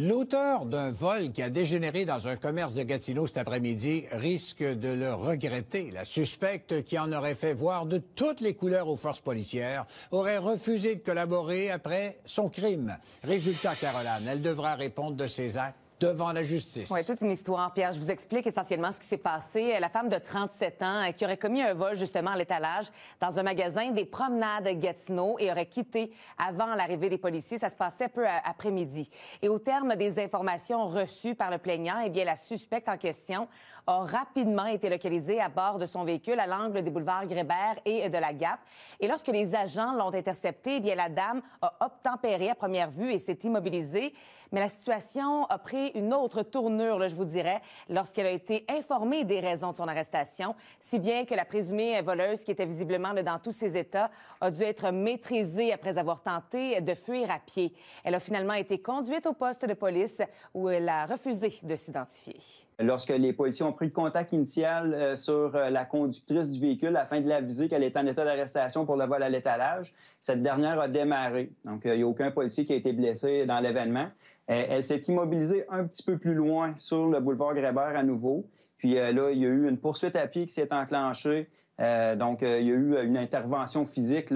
L'auteur d'un vol qui a dégénéré dans un commerce de Gatineau cet après-midi risque de le regretter. La suspecte qui en aurait fait voir de toutes les couleurs aux forces policières aurait refusé de collaborer après son crime. Résultat, Caroline, elle devra répondre de ses actes devant la justice. Oui, toute une histoire, Pierre. Je vous explique essentiellement ce qui s'est passé. Euh, la femme de 37 ans euh, qui aurait commis un vol justement à l'étalage dans un magasin des promenades Gatineau et aurait quitté avant l'arrivée des policiers. Ça se passait peu après-midi. Et au terme des informations reçues par le plaignant, eh bien, la suspecte en question a rapidement été localisée à bord de son véhicule à l'angle des boulevards Grébert et de la Gap. Et lorsque les agents l'ont interceptée, eh bien, la dame a obtempéré à première vue et s'est immobilisée. Mais la situation a pris une autre tournure, je vous dirais, lorsqu'elle a été informée des raisons de son arrestation, si bien que la présumée voleuse, qui était visiblement dans tous ses états, a dû être maîtrisée après avoir tenté de fuir à pied. Elle a finalement été conduite au poste de police où elle a refusé de s'identifier. Lorsque les policiers ont pris le contact initial euh, sur euh, la conductrice du véhicule afin de la l'aviser qu'elle est en état d'arrestation pour le vol à l'étalage, cette dernière a démarré. Donc, euh, il n'y a aucun policier qui a été blessé dans l'événement. Elle, s'est immobilisée un petit peu plus loin sur le boulevard Grébert à nouveau. Puis euh, là, il y a eu une poursuite à pied qui s'est enclenchée. Euh, donc, euh, il y a eu une intervention physique,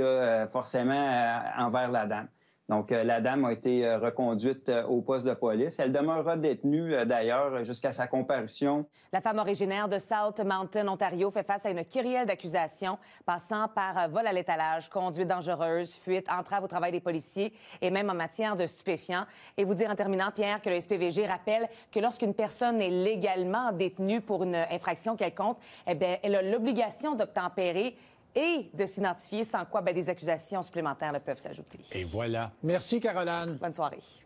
forcément, envers la dame. Donc, euh, la dame a été euh, reconduite euh, au poste de police. Elle demeurera détenue, d'ailleurs, jusqu'à sa comparution. La femme originaire de South Mountain, Ontario, fait face à une querelle d'accusations passant par vol à l'étalage, conduite dangereuse, fuite, entrave au travail des policiers et même en matière de stupéfiants. Et vous dire en terminant, Pierre, que le SPVG rappelle que lorsqu'une personne est légalement détenue pour une infraction quelconque, eh elle a l'obligation d'obtempérer et de s'identifier, sans quoi ben, des accusations supplémentaires peuvent s'ajouter. Et voilà. Merci, Caroline. Bonne soirée.